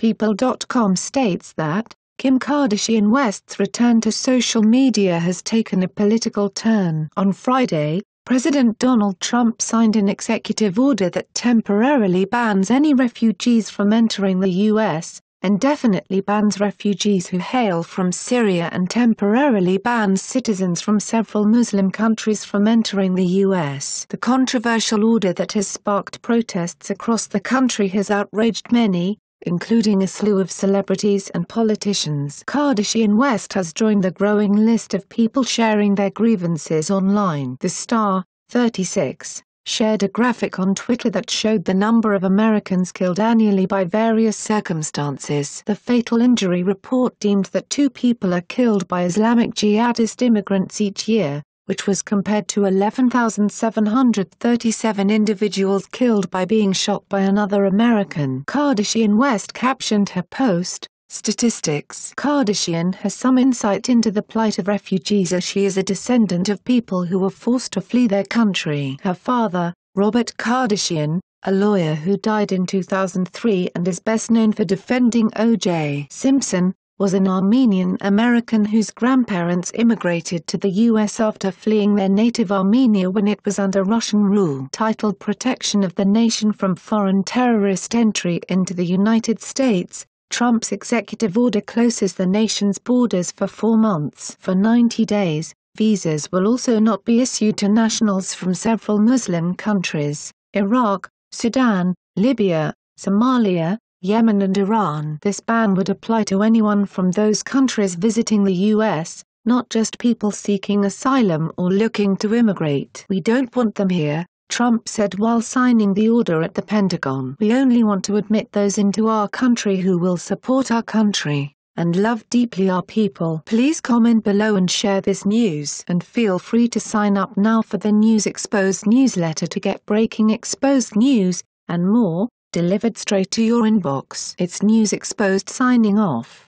People.com states that, Kim Kardashian West's return to social media has taken a political turn. On Friday, President Donald Trump signed an executive order that temporarily bans any refugees from entering the U.S., and definitely bans refugees who hail from Syria and temporarily bans citizens from several Muslim countries from entering the U.S. The controversial order that has sparked protests across the country has outraged many, including a slew of celebrities and politicians. Kardashian West has joined the growing list of people sharing their grievances online. The star, 36, shared a graphic on Twitter that showed the number of Americans killed annually by various circumstances. The fatal injury report deemed that two people are killed by Islamic jihadist immigrants each year, which was compared to 11,737 individuals killed by being shot by another American. Kardashian West captioned her post, Statistics Kardashian has some insight into the plight of refugees as she is a descendant of people who were forced to flee their country. Her father, Robert Kardashian, a lawyer who died in 2003 and is best known for defending O.J. Simpson, was an Armenian-American whose grandparents immigrated to the U.S. after fleeing their native Armenia when it was under Russian rule titled Protection of the Nation from Foreign Terrorist Entry into the United States. Trump's executive order closes the nation's borders for four months. For 90 days, visas will also not be issued to nationals from several Muslim countries, Iraq, Sudan, Libya, Somalia, Yemen and Iran. This ban would apply to anyone from those countries visiting the U.S., not just people seeking asylum or looking to immigrate. We don't want them here, Trump said while signing the order at the Pentagon. We only want to admit those into our country who will support our country and love deeply our people. Please comment below and share this news and feel free to sign up now for the News Exposed newsletter to get breaking exposed news and more delivered straight to your inbox. It's News Exposed signing off.